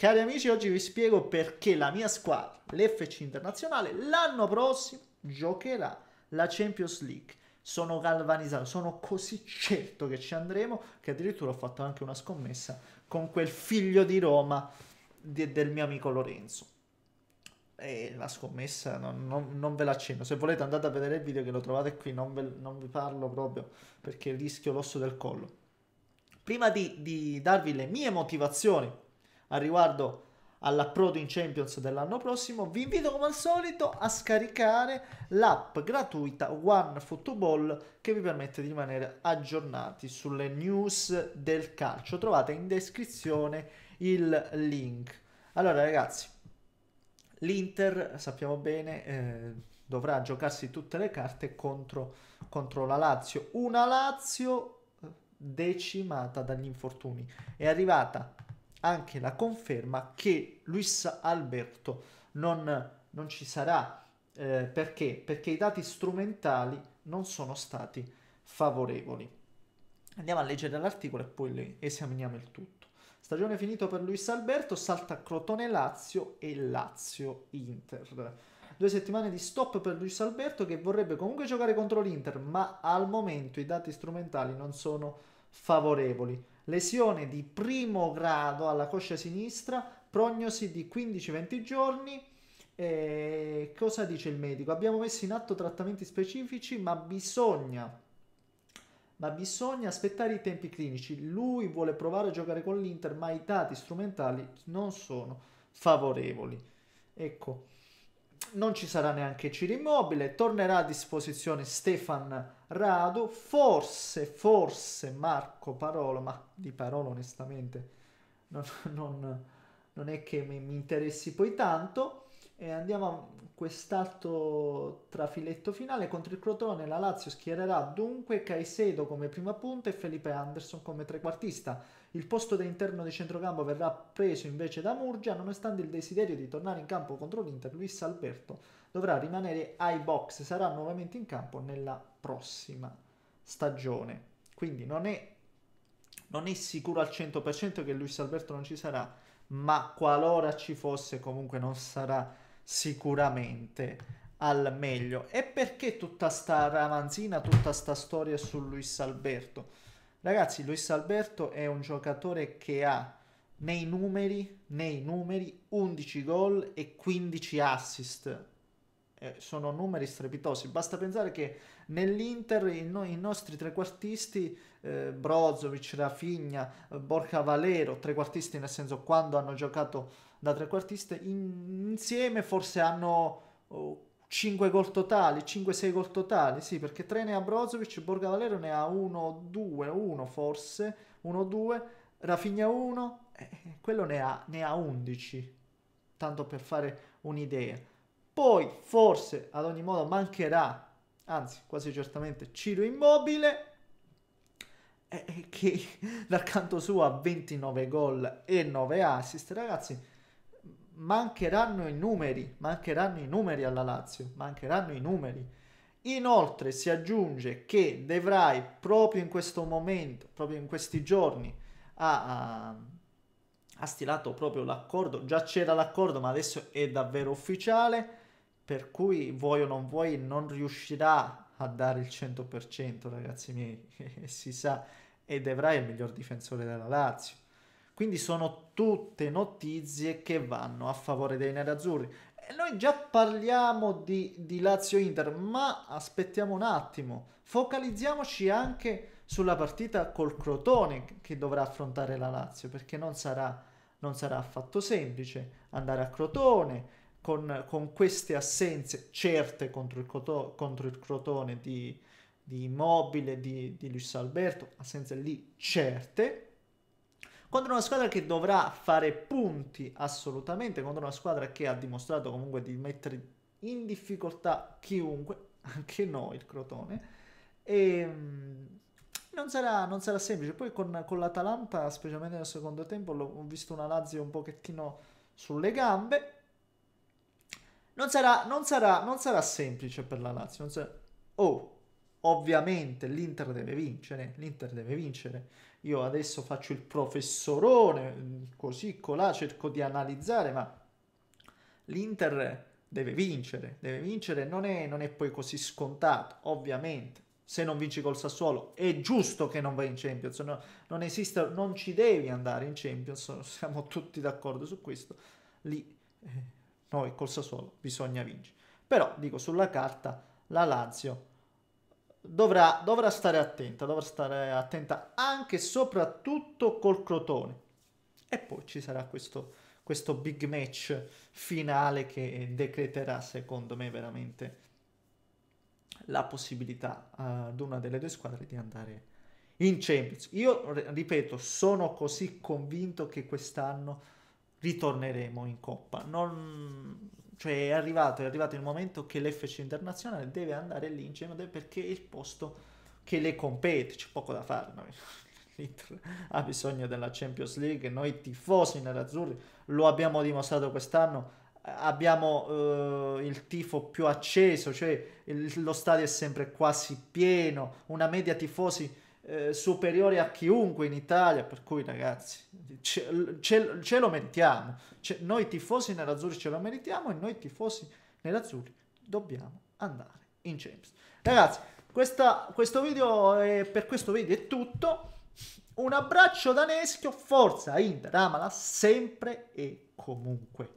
Cari amici, oggi vi spiego perché la mia squadra, l'FC Internazionale, l'anno prossimo giocherà la Champions League. Sono galvanizzato, sono così certo che ci andremo che addirittura ho fatto anche una scommessa con quel figlio di Roma di, del mio amico Lorenzo. E la scommessa non, non, non, ve l'accenno. Se volete andate a vedere il video che lo trovate qui, non, ve, non vi parlo proprio perché rischio l'osso del collo. Prima di, di darvi le mie motivazioni al riguardo all'approdo in Champions dell'anno prossimo, vi invito come al solito a scaricare l'app gratuita OneFootball che vi permette di rimanere aggiornati sulle news del calcio. Trovate in descrizione il link. Allora ragazzi, l'Inter sappiamo bene eh, dovrà giocarsi tutte le carte contro, contro la Lazio. Una Lazio decimata dagli infortuni. È arrivata anche la conferma che Luis Alberto non, non ci sarà. Eh, perché? Perché i dati strumentali non sono stati favorevoli. Andiamo a leggere l'articolo e poi esaminiamo il tutto. Stagione finita per Luis Alberto, salta Crotone Lazio e Lazio Inter. Due settimane di stop per Luis Alberto che vorrebbe comunque giocare contro l'Inter, ma al momento i dati strumentali non sono favorevoli lesione di primo grado alla coscia sinistra, prognosi di 15-20 giorni. E eh, cosa dice il medico? Abbiamo messo in atto trattamenti specifici, ma bisogna ma bisogna aspettare i tempi clinici. Lui vuole provare a giocare con l'Inter, ma i dati strumentali non sono favorevoli. Ecco, non ci sarà neanche Ciro Immobile, tornerà a disposizione Stefan Radu, forse, forse Marco Parolo, ma di Parolo onestamente non, non, non è che mi, mi interessi poi tanto. E andiamo a quest'altro trafiletto finale contro il Crotone. La Lazio schiererà dunque Caicedo come prima punta e Felipe Anderson come trequartista. Il posto da interno di centrocampo verrà preso invece da Murgia, nonostante il desiderio di tornare in campo contro l'Inter, Luis Alberto dovrà rimanere ai box, sarà nuovamente in campo nella prossima stagione. Quindi non è, non è sicuro al 100% che Luis Alberto non ci sarà, ma qualora ci fosse comunque non sarà sicuramente al meglio. E perché tutta sta ramanzina, tutta sta storia su Luis Alberto? Ragazzi, Luis Alberto è un giocatore che ha nei numeri, nei numeri 11 gol e 15 assist eh, sono numeri strepitosi. Basta pensare che nell'Inter i, no, i nostri trequartisti, eh, Brozovic, Rafinha, eh, Borca Valero, trequartisti nel senso quando hanno giocato da trequartista, in, insieme forse hanno... Oh, 5 gol totali, 5-6 gol totali, sì, perché tre ne ha Brozovic, Borga Valero ne ha 1-2, 1 forse, 1-2, Rafinha 1, eh, eh, quello ne ha, ne ha 11, tanto per fare un'idea. Poi forse ad ogni modo mancherà, anzi quasi certamente, Ciro Immobile eh, eh che dal canto suo ha 29 gol e 9 assist. Ragazzi, mancheranno i numeri, mancheranno i numeri alla Lazio, mancheranno i numeri. Inoltre si aggiunge che Devrai proprio in questo momento, proprio in questi giorni, ha, ha stilato proprio l'accordo, già c'era l'accordo ma adesso è davvero ufficiale, per cui vuoi o non vuoi non riuscirà a dare il 100% ragazzi miei, eh, si sa, ed De è il miglior difensore della Lazio. Quindi sono tutte notizie che vanno a favore dei nerazzurri. E noi già parliamo di, di Lazio-Inter, ma aspettiamo un attimo. Focalizziamoci anche sulla partita col Crotone che dovrà affrontare la Lazio, perché non sarà, non sarà affatto semplice andare a Crotone, con, con queste assenze certe contro il, coto, contro il Crotone di, di Immobile, di, di Luis Alberto, assenze lì certe, contro una squadra che dovrà fare punti assolutamente, contro una squadra che ha dimostrato comunque di mettere in difficoltà chiunque, anche noi il Crotone, e ehm, non sarà, non sarà semplice. Poi con, con l'Atalanta, specialmente nel secondo tempo, ho visto una Lazio un pochettino sulle gambe, non sarà, non sarà, non sarà semplice per la Lazio. Sarà... Oh, ovviamente l'Inter deve vincere, l'Inter deve vincere. Io adesso faccio il professorone, così, colà, cerco di analizzare, ma l'Inter deve vincere, deve vincere, non è, non è poi così scontato, ovviamente. Se non vinci col Sassuolo è giusto che non vai in Champions, no, non esiste, non ci devi andare in Champions, siamo tutti d'accordo su questo. Lì... Eh noi col Sassuolo bisogna vincere. Però, dico, sulla carta la Lazio dovrà, dovrà stare attenta, dovrà stare attenta anche e soprattutto col Crotone. E poi ci sarà questo, questo big match finale che decreterà, secondo me, veramente la possibilità uh, ad una delle due squadre di andare in Champions. Io ripeto, sono così convinto che quest'anno ritorneremo in Coppa. Non... Cioè è arrivato, è arrivato il momento che l'FC Internazionale deve andare lì in Genoa perché è il posto che le compete, c'è poco da fare. No? L'Inter ha bisogno della Champions League, noi tifosi nerazzurri lo abbiamo dimostrato quest'anno, abbiamo eh, il tifo più acceso, cioè il, lo stadio è sempre quasi pieno, una media tifosi eh, superiore a chiunque in Italia, per cui ragazzi ce, ce, ce lo meritiamo, ce, noi tifosi nell'Azzurri ce lo meritiamo e noi tifosi nell'Azzurri dobbiamo andare in Champions. Ragazzi, questa, questo video è, per questo video è tutto. Un abbraccio da Neschio, forza Inter, amala sempre e comunque.